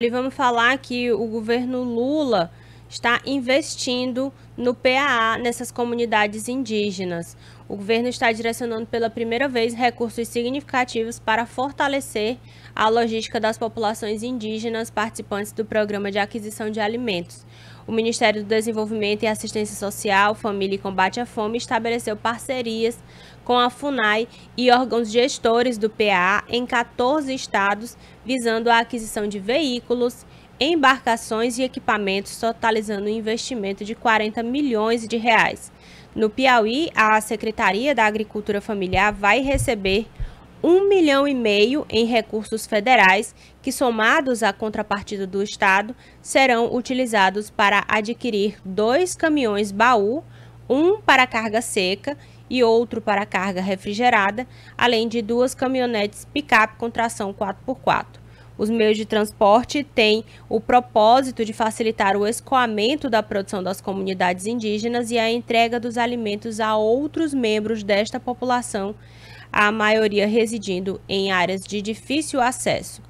E vamos falar que o governo Lula está investindo no PAA nessas comunidades indígenas. O governo está direcionando pela primeira vez recursos significativos para fortalecer a logística das populações indígenas participantes do programa de aquisição de alimentos. O Ministério do Desenvolvimento e Assistência Social, Família e Combate à Fome estabeleceu parcerias com a FUNAI e órgãos gestores do PA em 14 estados, visando a aquisição de veículos, embarcações e equipamentos, totalizando um investimento de 40 milhões de reais. No Piauí, a Secretaria da Agricultura Familiar vai receber um milhão e meio em recursos federais, que somados à contrapartida do Estado, serão utilizados para adquirir dois caminhões baú, um para carga seca e outro para carga refrigerada, além de duas caminhonetes picape com tração 4x4. Os meios de transporte têm o propósito de facilitar o escoamento da produção das comunidades indígenas e a entrega dos alimentos a outros membros desta população, a maioria residindo em áreas de difícil acesso.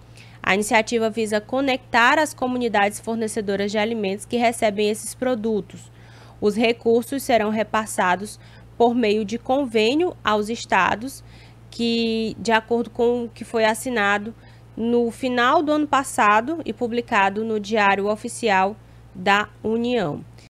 A iniciativa visa conectar as comunidades fornecedoras de alimentos que recebem esses produtos. Os recursos serão repassados por meio de convênio aos estados, que, de acordo com o que foi assinado no final do ano passado e publicado no Diário Oficial da União.